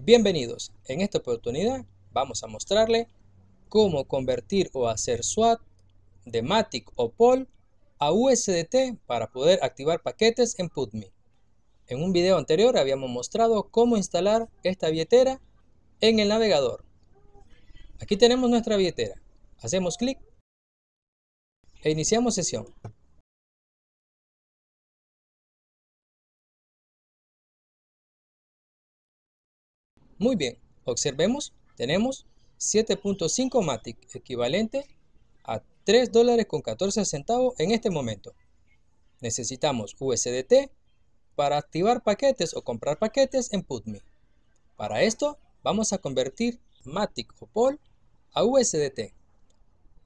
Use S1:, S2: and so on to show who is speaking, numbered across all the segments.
S1: Bienvenidos, en esta oportunidad vamos a mostrarle cómo convertir o hacer SWAT de Matic o Pol a USDT para poder activar paquetes en Putme. En un video anterior habíamos mostrado cómo instalar esta billetera en el navegador. Aquí tenemos nuestra billetera, hacemos clic e iniciamos sesión. Muy bien, observemos, tenemos 7.5 MATIC, equivalente a 3 dólares con 14 centavos en este momento. Necesitamos USDT para activar paquetes o comprar paquetes en PutMe. Para esto, vamos a convertir MATIC o POL a USDT.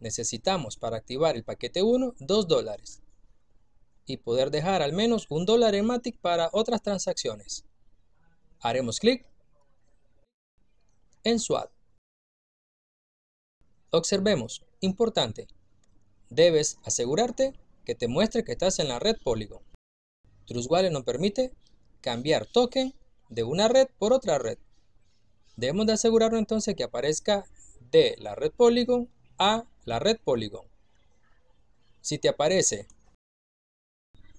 S1: Necesitamos para activar el paquete 1, 2 dólares y poder dejar al menos un dólar en MATIC para otras transacciones. Haremos clic en SWAT. Observemos, importante, debes asegurarte que te muestre que estás en la red Polygon. Trust nos permite cambiar token de una red por otra red. Debemos de asegurarnos entonces que aparezca de la red Polygon a la red Polygon. Si te aparece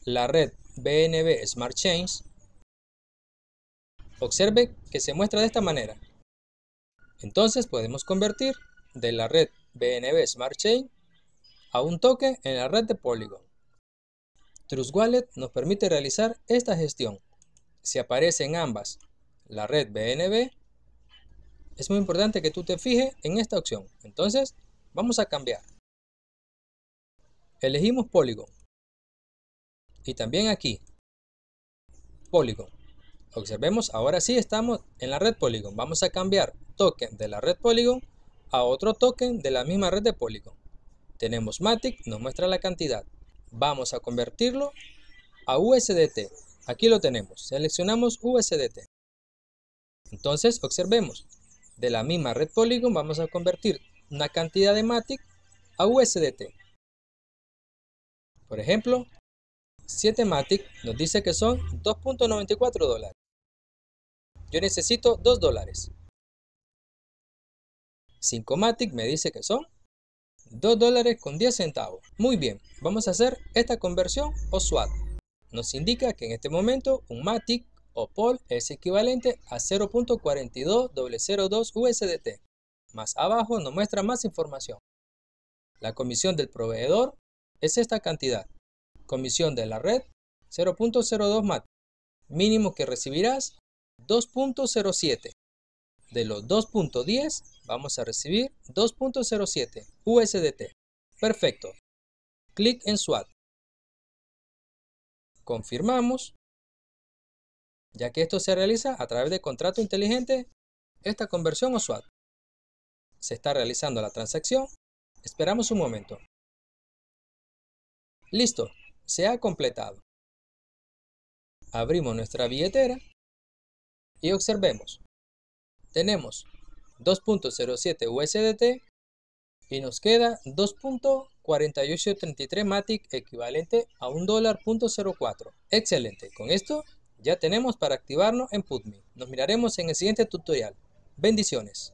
S1: la red BNB Smart Chains, observe que se muestra de esta manera. Entonces podemos convertir de la red BNB Smart Chain a un toque en la red de Polygon. Trust Wallet nos permite realizar esta gestión. Si aparecen ambas, la red BNB, es muy importante que tú te fijes en esta opción. Entonces, vamos a cambiar. Elegimos Polygon. Y también aquí, Polygon. Observemos, ahora sí estamos en la red Polygon. Vamos a cambiar token de la red Polygon a otro token de la misma red de Polygon. Tenemos Matic, nos muestra la cantidad. Vamos a convertirlo a USDT. Aquí lo tenemos, seleccionamos USDT. Entonces, observemos, de la misma red Polygon vamos a convertir una cantidad de Matic a USDT. Por ejemplo, 7 Matic nos dice que son 2.94 dólares. Yo necesito 2 dólares. MATIC me dice que son 2 dólares con 10 centavos. Muy bien, vamos a hacer esta conversión o SWAT. Nos indica que en este momento un MATIC o POL es equivalente a 0.42002 USDT. Más abajo nos muestra más información. La comisión del proveedor es esta cantidad. Comisión de la red 0.02 MATIC. Mínimo que recibirás 2.07 de los 2.10 vamos a recibir 2.07 USDT. Perfecto. Clic en SWAT. Confirmamos. Ya que esto se realiza a través de contrato inteligente, esta conversión o SWAT. Se está realizando la transacción. Esperamos un momento. Listo, se ha completado. Abrimos nuestra billetera y observemos tenemos 2.07 USDT y nos queda 2.4833 MATIC equivalente a $1.04. Excelente, con esto ya tenemos para activarnos en PutMe. Nos miraremos en el siguiente tutorial. Bendiciones.